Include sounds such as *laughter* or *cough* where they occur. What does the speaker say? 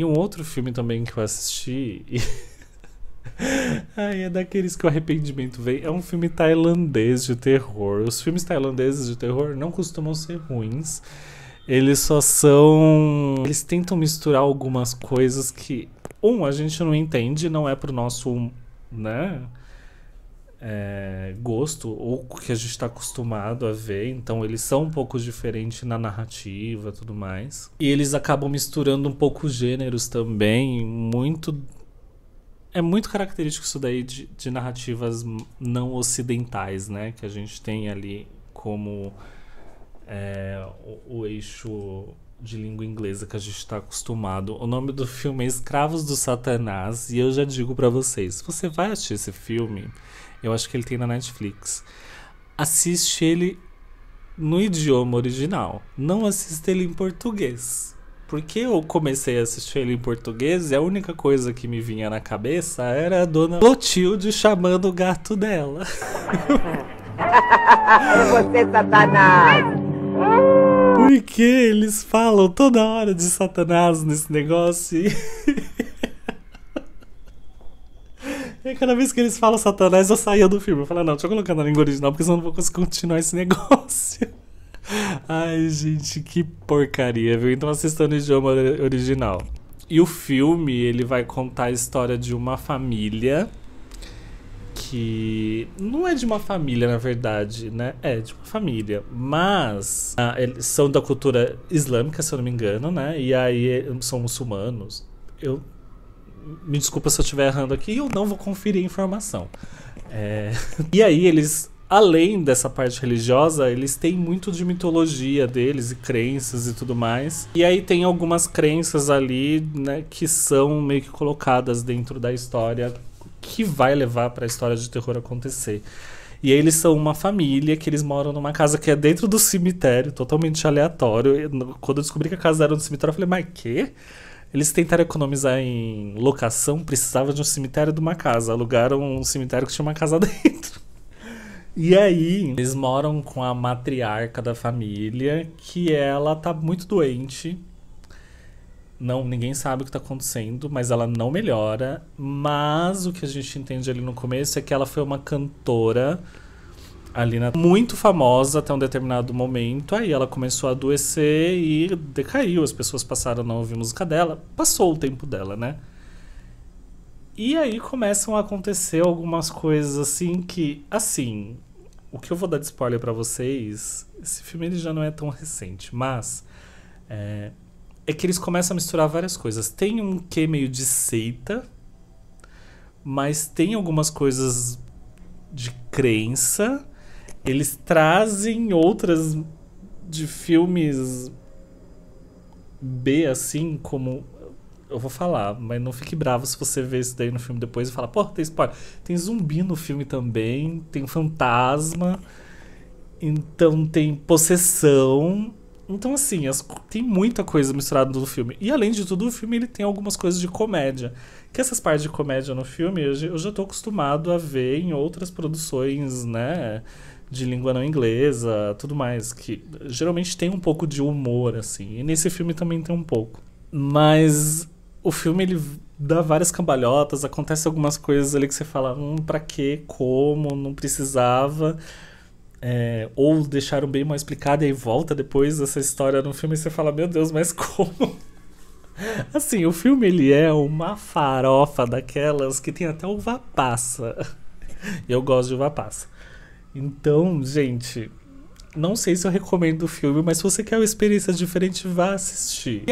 E um outro filme também que eu assisti. E... *laughs* Ai, é daqueles que o arrependimento vem. É um filme tailandês de terror. Os filmes tailandeses de terror não costumam ser ruins. Eles só são. Eles tentam misturar algumas coisas que, um, a gente não entende, não é pro nosso. né? é, gosto ou que a gente está acostumado a ver, então eles são um pouco diferentes na narrativa tudo mais. E eles acabam misturando um pouco os gêneros também, muito. É muito característico isso daí de, de narrativas não ocidentais, né? Que a gente tem ali como é, o, o eixo de língua inglesa que a gente está acostumado. O nome do filme é Escravos do Satanás e eu já digo para vocês, você vai assistir esse filme? Eu acho que ele tem na Netflix. Assiste ele no idioma original. Não assista ele em português. Porque eu comecei a assistir ele em português e a única coisa que me vinha na cabeça era a dona Clotilde chamando o gato dela. É *laughs* Você, Satanás! Porque eles falam toda hora de Satanás nesse negócio. *laughs* E... cada vez que eles falam Satanás, eu saía do filme. Eu falei, ah, não, deixa eu colocar na língua original, porque senão eu não vou conseguir continuar esse negócio. *laughs* Ai, gente, que porcaria, viu? Então assista no idioma original. E o filme, ele vai contar a história de uma família que não é de uma família, na verdade, né? É de uma família, mas ah, eles são da cultura islâmica, se eu não me engano, né? E aí eh, são muçulmanos. Eu me desculpa se eu estiver errando aqui, eu não vou conferir a informação. É... *laughs* E aí eles além dessa parte religiosa, eles têm muito de mitologia deles e crenças e tudo mais. E aí tem algumas crenças ali, né, que são meio que colocadas dentro da história que vai levar para a história de terror acontecer. E eles são uma família que eles moram numa casa que é dentro do cemitério, totalmente aleatório. quando eu descobri que a casa era no cemitério, eu falei, mas quê? Eles tentaram economizar em locação, precisavam de um cemitério de uma casa. Alugaram um cemitério que tinha uma casa *laughs* dentro. E aí, eles moram com a matriarca da família, que ela tá muito doente não ninguém sabe o que está acontecendo, mas ela não melhora. Mas o que a gente entende ali no começo é que ela foi uma cantora ali na, muito famosa até um determinado momento. Aí ela começou a adoecer e decaiu. As pessoas passaram a não ouvir música dela. Passou o tempo dela, né? E aí começam a acontecer algumas coisas assim que, assim, o que eu vou dar de spoiler para vocês, esse filme ele já não é tão recente, mas é, é que eles começam a misturar várias coisas. Tem um quê meio de seita, mas tem algumas coisas de crença. Eles trazem outras de filmes B assim, como eu vou falar, mas não fique bravo se você ver isso daí no filme depois e falar, pô, tem spoiler. Tem zumbi no filme também, tem fantasma, então tem possessão. Então, assim, as, tem muita coisa misturada no filme. E além de tudo, o filme ele tem algumas coisas de comédia. Que essas partes de comédia no filme eu, eu já tô acostumado a ver em outras produções, né? De língua não inglesa, tudo mais. Que geralmente tem um pouco de humor, assim. E nesse filme também tem um pouco. Mas o filme ele dá várias cambalhotas, acontece algumas coisas ali que você fala, hum, pra quê? Como? Não precisava. É, ou deixaram bem mal explicada e volta depois essa história no filme e você fala, meu Deus, mas como? *laughs* Assim, o filme ele é uma farofa daquelas que tem até uva passa. Eu gosto de uva passa. Então, gente, não sei se eu recomendo o filme, mas se você quer uma experiência diferente, vá assistir.